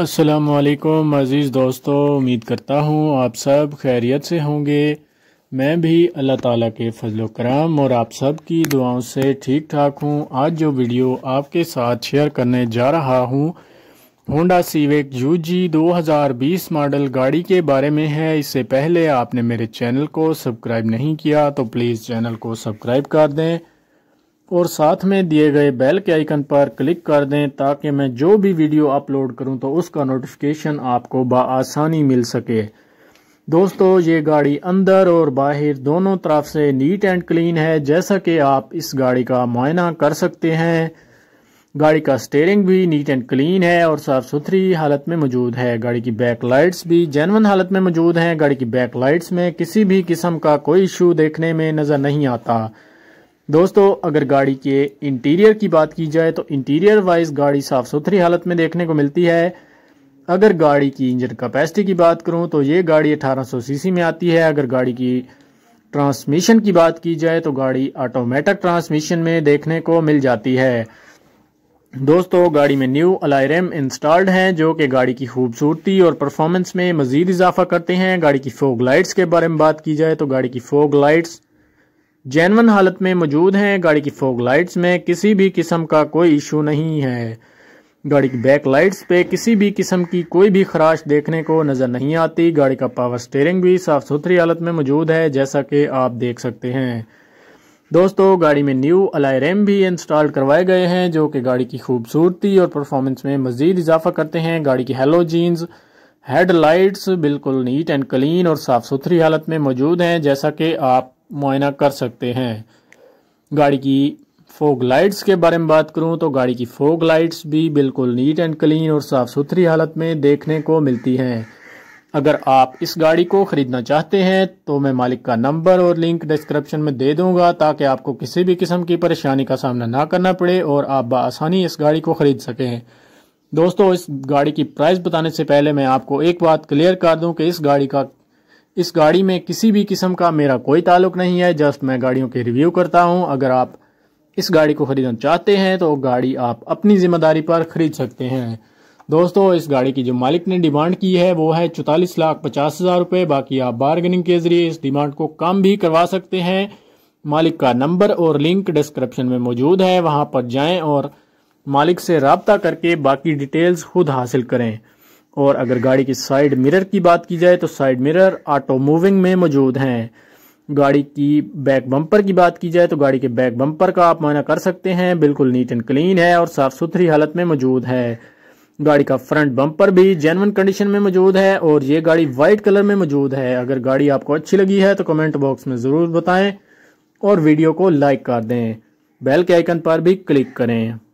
असलकम अज़ीज़ दोस्तों उम्मीद करता हूँ आप सब खैरियत से होंगे मैं भी अल्लाह ताला के फजल कराम और आप सब की दुआओं से ठीक ठाक हूँ आज जो वीडियो आपके साथ शेयर करने जा रहा हूँ होंडा सीवेक यू जी दो हज़ार बीस मॉडल गाड़ी के बारे में है इससे पहले आपने मेरे चैनल को सब्सक्राइब नहीं किया तो प्लीज़ चैनल को सब्सक्राइब कर दें और साथ में दिए गए बेल के आइकन पर क्लिक कर दें ताकि मैं जो भी वीडियो अपलोड करूं तो उसका नोटिफिकेशन आपको बसानी मिल सके दोस्तों ये गाड़ी अंदर और बाहर दोनों तरफ से नीट एंड क्लीन है जैसा कि आप इस गाड़ी का मुआयना कर सकते हैं गाड़ी का स्टेयरिंग भी नीट एंड क्लीन है और साफ सुथरी हालत में मौजूद है गाड़ी की बैक लाइट्स भी जेनवन हालत में मौजूद हैं गाड़ी की बैक लाइट्स में किसी भी किस्म का कोई इशू देखने में नज़र नहीं आता दोस्तों अगर गाड़ी के इंटीरियर की बात की जाए तो इंटीरियर वाइज गाड़ी साफ़ सुथरी हालत में देखने को मिलती है अगर गाड़ी की इंजन कैपेसिटी की बात करूं तो ये गाड़ी 1800 सीसी में आती है अगर गाड़ी की ट्रांसमिशन की बात की जाए तो गाड़ी ऑटोमेटिक ट्रांसमिशन में देखने को मिल जाती है दोस्तों गाड़ी में न्यू अलायरम इंस्टॉल्ड हैं जो कि गाड़ी की खूबसूरती और परफॉर्मेंस में मजीद इजाफा करते हैं गाड़ी की फोग लाइट्स के बारे में बात की जाए तो गाड़ी की फोग लाइट्स जैनवन हालत में मौजूद हैं गाड़ी की फोग लाइट्स में किसी भी किस्म का कोई इशू नहीं है गाड़ी की बैक लाइट्स पे किसी भी किस्म की कोई भी खराश देखने को नज़र नहीं आती गाड़ी का पावर स्टेयरिंग भी साफ़ सुथरी हालत में मौजूद है जैसा कि आप देख सकते हैं दोस्तों गाड़ी में न्यू अलाई रैम भी इंस्टॉल करवाए गए हैं जो कि गाड़ी की खूबसूरती और परफॉर्मेंस में मज़ीद इजाफा करते हैं गाड़ी की हेलो जीन्स हेडलाइट्स लाइट्स बिल्कुल नीट एंड क्लीन और साफ़ सुथरी हालत में मौजूद हैं जैसा कि आप मुआयना कर सकते हैं गाड़ी की फोग लाइट्स के बारे में बात करूं तो गाड़ी की फोग लाइट्स भी बिल्कुल नीट एंड क्लीन और साफ़ सुथरी हालत में देखने को मिलती हैं अगर आप इस गाड़ी को ख़रीदना चाहते हैं तो मैं मालिक का नंबर और लिंक डिस्क्रिप्शन में दे दूंगा ताकि आपको किसी भी किस्म की परेशानी का सामना ना करना पड़े और आप बसानी इस गाड़ी को ख़रीद सकें दोस्तों इस गाड़ी की प्राइस बताने से पहले मैं आपको एक बात क्लियर कर दूं कि इस गाड़ी का इस गाड़ी में किसी भी किस्म का मेरा कोई ताल्लुक नहीं है जस्ट मैं गाड़ियों के रिव्यू करता हूँ अगर आप इस गाड़ी को ख़रीदना चाहते हैं तो गाड़ी आप अपनी ज़िम्मेदारी पर ख़रीद सकते हैं दोस्तों इस गाड़ी की जो मालिक ने डिमांड की है वो है चौतालीस लाख पचास हज़ार रुपये बाकी आप बार्गेनिंग के ज़रिए इस डिमांड को कम भी करवा सकते हैं मालिक का नंबर और लिंक डिस्क्रिप्शन में मौजूद है वहां पर जाएं और मालिक से रबता करके बाकी डिटेल्स खुद हासिल करें और अगर गाड़ी की साइड मिरर की बात की जाए तो साइड मिरर ऑटो मूविंग में मौजूद हैं गाड़ी की बैक बम्पर की बात की जाए तो गाड़ी के बैक बम्पर का आप माना कर सकते हैं बिल्कुल नीट एंड क्लीन है और साफ सुथरी हालत में मौजूद है गाड़ी का फ्रंट बम्पर भी जेनवन कंडीशन में मौजूद है और ये गाड़ी व्हाइट कलर में मौजूद है अगर गाड़ी आपको अच्छी लगी है तो कमेंट बॉक्स में ज़रूर बताएं और वीडियो को लाइक कर दें बेल के आइकन पर भी क्लिक करें